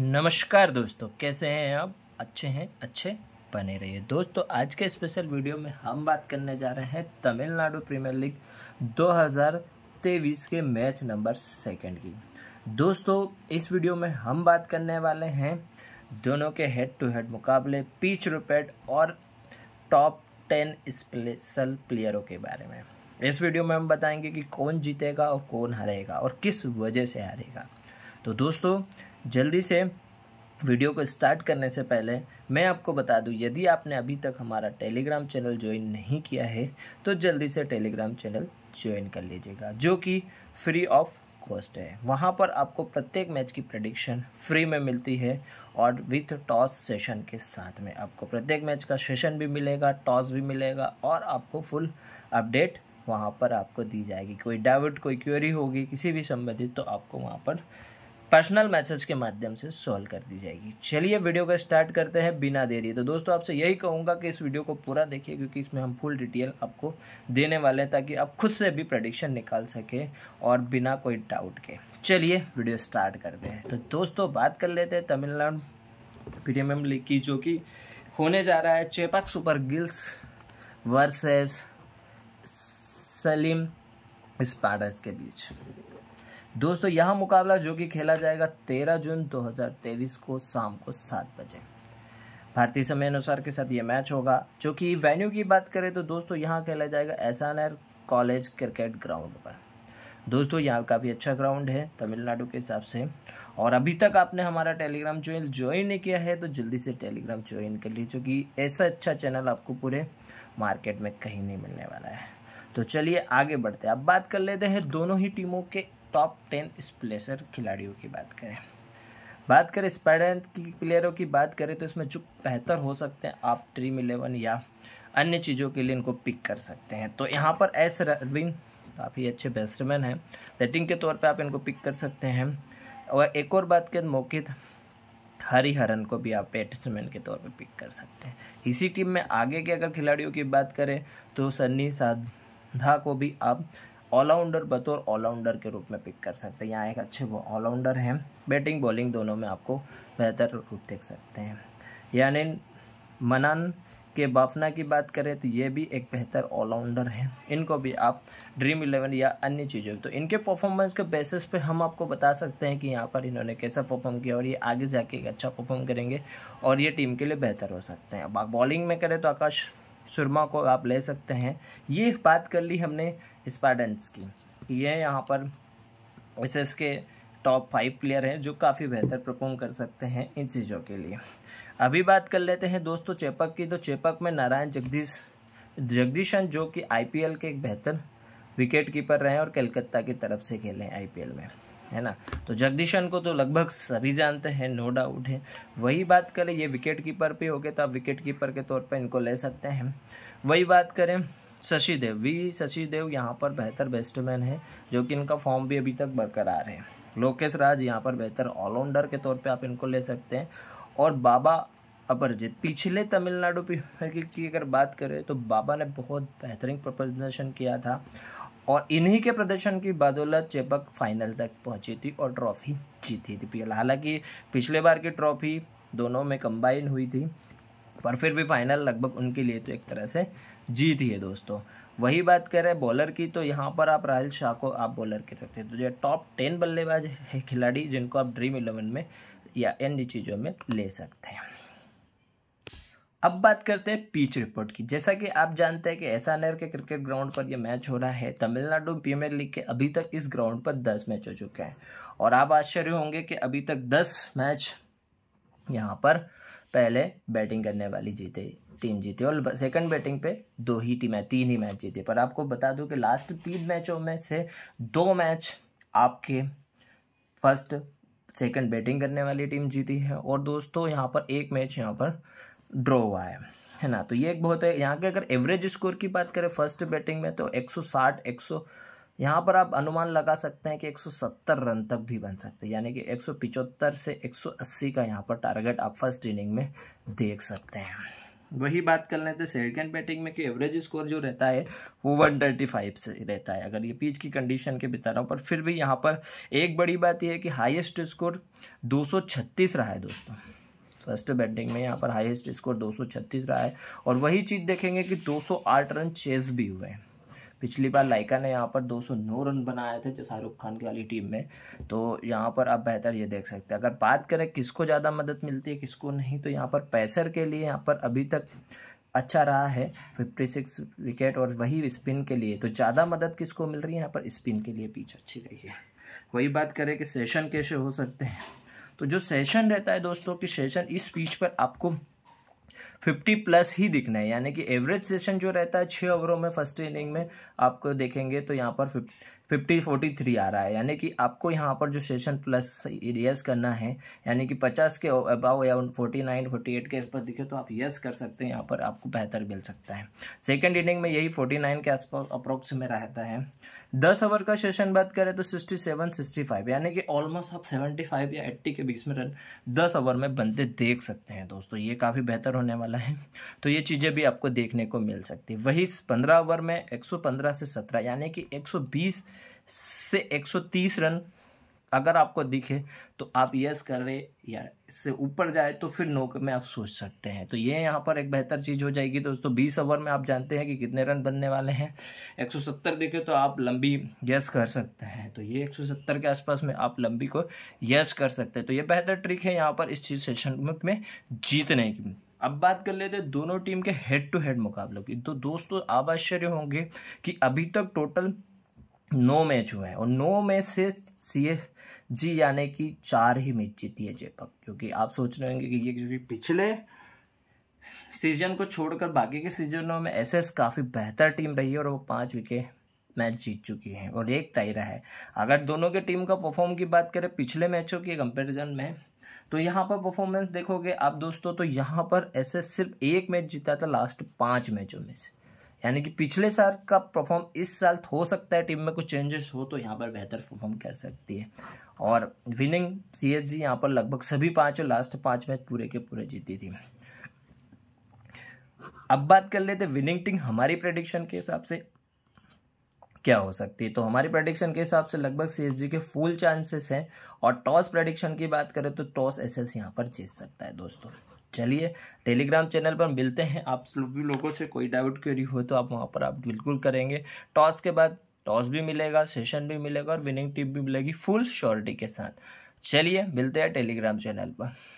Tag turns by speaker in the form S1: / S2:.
S1: नमस्कार दोस्तों कैसे हैं आप अच्छे हैं अच्छे बने रहिए दोस्तों आज के स्पेशल वीडियो में हम बात करने जा रहे हैं तमिलनाडु प्रीमियर लीग 2023 के मैच नंबर सेकंड की दोस्तों इस वीडियो में हम बात करने वाले हैं दोनों के हेड टू हेड मुकाबले पीच रुपेट और टॉप टेन स्पेशल प्लेयरों के बारे में इस वीडियो में हम बताएंगे कि कौन जीतेगा और कौन हारेगा और किस वजह से हारेगा तो दोस्तों जल्दी से वीडियो को स्टार्ट करने से पहले मैं आपको बता दूं यदि आपने अभी तक हमारा टेलीग्राम चैनल ज्वाइन नहीं किया है तो जल्दी से टेलीग्राम चैनल ज्वाइन कर लीजिएगा जो कि फ्री ऑफ कॉस्ट है वहाँ पर आपको प्रत्येक मैच की प्रडिक्शन फ्री में मिलती है और विथ टॉस सेशन के साथ में आपको प्रत्येक मैच का सेशन भी मिलेगा टॉस भी मिलेगा और आपको फुल अपडेट वहाँ पर आपको दी जाएगी कोई डाउट कोई क्वेरी होगी किसी भी संबंधित तो आपको वहाँ पर पर्सनल मैसेज के माध्यम से सॉल्व कर दी जाएगी चलिए वीडियो को स्टार्ट करते हैं बिना देरी तो दोस्तों आपसे यही कहूँगा कि इस वीडियो को पूरा देखिए क्योंकि इसमें हम फुल डिटेल आपको देने वाले हैं ताकि आप खुद से भी प्रडिक्शन निकाल सकें और बिना कोई डाउट के चलिए वीडियो स्टार्ट करते हैं तो दोस्तों बात कर लेते हैं तमिलनाडु प्रीमियम लीग की जो कि होने जा रहा है Chepauk super gillies versus Salem spartans के बीच दोस्तों यह मुकाबला जो कि खेला जाएगा तेरह जून 2023 को शाम को सात बजे भारतीय समय अनुसार के साथ ये मैच होगा जो कि वेन्यू की बात करें तो दोस्तों यहाँ खेला जाएगा एस कॉलेज क्रिकेट ग्राउंड पर दोस्तों यहाँ काफ़ी अच्छा ग्राउंड है तमिलनाडु के हिसाब से और अभी तक आपने हमारा टेलीग्राम चैनल ज्वाइन नहीं किया है तो जल्दी से टेलीग्राम ज्वाइन कर लीजिए क्योंकि ऐसा अच्छा चैनल आपको पूरे मार्केट में कहीं नहीं मिलने वाला है तो चलिए आगे बढ़ते हैं अब बात कर लेते हैं दोनों ही टीमों के टॉप टेन स्प्लेसर खिलाड़ियों की बात करें बात करें स्पाइडर की प्लेयरों की बात करें तो इसमें जो बेहतर हो सकते हैं आप ड्रीम इलेवन या अन्य चीज़ों के लिए इनको पिक कर सकते हैं तो यहाँ पर एस रविंग काफ़ी अच्छे बैट्समैन हैं बैटिंग के तौर पे आप इनको पिक कर सकते हैं और एक और बात करें हरी हरिहरन को भी आप बैट्समैन के तौर पे पिक कर सकते हैं इसी टीम में आगे के अगर खिलाड़ियों की बात करें तो सन्नी साधा को भी आप ऑलराउंडर बतौर ऑलराउंडर के रूप में पिक कर सकते हैं यहाँ एक अच्छे ऑलराउंडर हैं बैटिंग बॉलिंग दोनों में आपको बेहतर रूप देख सकते हैं यानी मनान के बाफना की बात करें तो ये भी एक बेहतर ऑलराउंडर हैं इनको भी आप ड्रीम इलेवन या अन्य चीज़ों तो इनके परफॉर्मेंस के बेसिस पे हम आपको बता सकते हैं कि यहाँ पर इन्होंने कैसा परफॉर्म किया और ये आगे जाके एक अच्छा परफॉर्म करेंगे और ये टीम के लिए बेहतर हो सकते हैं अब बॉलिंग में करें तो आकाश सुरमा को आप ले सकते हैं ये बात कर ली हमने स्पार्टन्स की ये यहाँ पर एस के टॉप फाइव प्लेयर हैं जो काफ़ी बेहतर परफॉर्म कर सकते हैं इन चीज़ों के लिए अभी बात कर लेते हैं दोस्तों चेपक की तो चेपक में नारायण जगदीश जगदीशन जो कि आईपीएल के एक बेहतर विकेट कीपर रहे हैं और कलकत्ता की तरफ से खेले हैं आईपीएल में है ना तो जगदीशन को तो लगभग सभी जानते हैं नो डाउट है वही बात करें ये विकेट कीपर भी हो गए तो आप विकेट कीपर के तौर पर इनको ले सकते हैं वही बात करें शशि देव वी शशि देव यहाँ पर बेहतर बैट्समैन है जो कि इनका फॉर्म भी अभी तक बरकरार है लोकेश राज यहाँ पर बेहतर ऑलराउंडर के तौर पे आप इनको ले सकते हैं और बाबा अपरजीत पिछले तमिलनाडु की अगर बात करें तो बाबा ने बहुत बेहतरीन प्रदर्शन किया था और इन्हीं के प्रदर्शन की बदौलत चेपक फाइनल तक पहुंची थी और ट्रॉफी जीती थी पी हालांकि पिछले बार की ट्रॉफी दोनों में कंबाइन हुई थी पर फिर भी फाइनल लगभग उनके लिए तो एक तरह से जीत ही है दोस्तों वही बात करें बॉलर की तो यहाँ पर आप राहुल शाह को आप बॉलर के रखते हैं तो जो टॉप टेन बल्लेबाज है खिलाड़ी जिनको आप ड्रीम इलेवन में या अन्य चीज़ों में ले सकते हैं अब बात करते हैं पीच रिपोर्ट की जैसा कि आप जानते हैं कि S R K cricket ground पर यह मैच हो रहा है तमिलनाडु प्रीमियर लीग के अभी तक इस ग्राउंड पर दस मैच हो चुके हैं और आप आश्चर्य होंगे कि अभी तक दस मैच यहाँ पर पहले बैटिंग करने वाली जीते टीम जीती और सेकंड बैटिंग पे दो ही टीमें तीन ही मैच जीते पर आपको बता दूं कि लास्ट तीन मैचों में से दो मैच आपके फर्स्ट सेकंड बैटिंग करने वाली टीम जीती है और दोस्तों यहाँ पर एक मैच यहाँ पर ड्रॉ हुआ है है ना तो ये एक बहुत है यहाँ के अगर एवरेज स्कोर की बात करें फर्स्ट बैटिंग में तो 160 100 यहाँ पर आप अनुमान लगा सकते हैं कि 170 रन तक भी बन सकते हैं यानी कि एक से 180 का यहाँ पर टारगेट आप फर्स्ट इनिंग में देख सकते हैं वही बात कर लेते हैं सेकेंड बैटिंग में कि एवरेज स्कोर जो रहता है वो वन थर्टी फाइव से रहता है अगर ये पिच की कंडीशन के बिता रहा हूँ पर फिर भी यहाँ पर एक बड़ी बात यह है कि हाईएस्ट स्कोर छत्तीस रहा है दोस्तों फर्स्ट बैटिंग में यहाँ पर हाईएस्ट स्कोर 236 रहा है और वही चीज़ देखेंगे कि 208 रन चेस भी हुए हैं पिछली बार लाइका ने यहाँ पर 209 रन बनाए थे जो शाहरुख खान की वाली टीम में तो यहाँ पर आप बेहतर ये देख सकते हैं अगर बात करें किसको ज़्यादा मदद मिलती है किसको नहीं तो यहाँ पर पैसर के लिए यहाँ पर अभी तक अच्छा रहा है 56 विकेट और वही स्पिन के लिए तो ज़्यादा मदद किसको मिल रही है यहाँ पर स्पिन के लिए पिच अच्छी रही है वही बात करें कि सेशन कैसे हो सकते हैं तो जो सेशन रहता है दोस्तों कि सेशन इस स्पीच पर आपको फिफ्टी प्लस ही दिखना है यानी कि एवरेज सेशन जो रहता है छः ओवरों में फर्स्ट इनिंग में आपको देखेंगे तो यहाँ पर फिफ्टी फोर्टी थ्री आ रहा है यानी कि आपको यहाँ पर जो सेशन प्लस यस करना है यानी कि पचास के अबाव या फोर्टी नाइन फोर्टी एट के आसपास दिखे तो आप यस कर सकते हैं यहाँ पर आपको बेहतर मिल सकता है सेकेंड इनिंग में यही फोर्टी नाइन के आसपास अप्रोक्स में रहता है दस ओवर का सेशन बात करें तो सिक्सटी सेवन सिक्सटी फाइव यानी कि ऑलमोस्ट आप सेवेंटी फाइव या एट्टी के बीच में रन दस ओवर में बनते देख सकते हैं दोस्तों ये काफ़ी बेहतर होने वाला है तो ये चीज़ें भी आपको देखने को मिल सकती है वही पंद्रह ओवर में एक सौ पंद्रह से सत्रह यानी कि एक सौ बीस से एक सौ तीस रन अगर आपको दिखे तो आप यस करें या इससे ऊपर जाए तो फिर नो में आप सोच सकते हैं तो ये यहाँ पर एक बेहतर चीज़ हो जाएगी दोस्तों बीस ओवर में आप जानते हैं कि कितने रन बनने वाले हैं 170 देखे तो आप लंबी यस कर सकते हैं तो ये 170 के आसपास में आप लंबी को यस कर सकते हैं तो ये बेहतर ट्रिक है यहाँ पर इस चीज़ सेशन में जीतने की अब बात कर लेते दोनों टीम के हेड टू हेड मुकाबलों की तो दोस्तों आप आश्चर्य होंगे कि अभी तक टोटल नौ मैच हुए हैं और नौ में से सी एस जी यानी कि चार ही मैच जीती है जयपक क्योंकि आप सोच रहे होंगे कि ये क्योंकि पिछले सीजन को छोड़कर बाकी के सीजनों में एस एस काफ़ी बेहतर टीम रही है और वो पाँच विकेट मैच जीत चुकी है और एक तयरा रहा है अगर दोनों के टीम का परफॉर्म की बात करें पिछले मैचों के कंपेरिजन में तो यहाँ पर परफॉर्मेंस देखोगे आप दोस्तों तो यहाँ पर एस एस सिर्फ एक मैच जीता था लास्ट पाँच मैचों में से यानी कि पिछले साल का परफॉर्म इस साल तो हो सकता है टीम में कुछ चेंजेस हो तो यहाँ पर बेहतर परफॉर्म कर सकती है और विनिंग सी एस जी यहाँ पर लगभग सभी पाँचों लास्ट पाँच मैच पूरे के पूरे जीती थी अब बात कर लेते विनिंग टीम हमारी प्रडिक्शन के हिसाब से क्या हो सकती है तो हमारी प्रडिक्शन के हिसाब से लगभग सी के फुल चांसेस हैं और टॉस प्रडिक्शन की बात करें तो टॉस एस एस यहाँ पर जीत सकता है दोस्तों चलिए टेलीग्राम चैनल पर मिलते हैं आप सभी लोगों से कोई डाउट क्वेरी हो तो आप वहाँ पर आप बिल्कुल करेंगे टॉस के बाद टॉस भी मिलेगा सेशन भी मिलेगा और विनिंग टिप भी मिलेगी फुल श्योरिटी के साथ चलिए मिलते हैं टेलीग्राम चैनल पर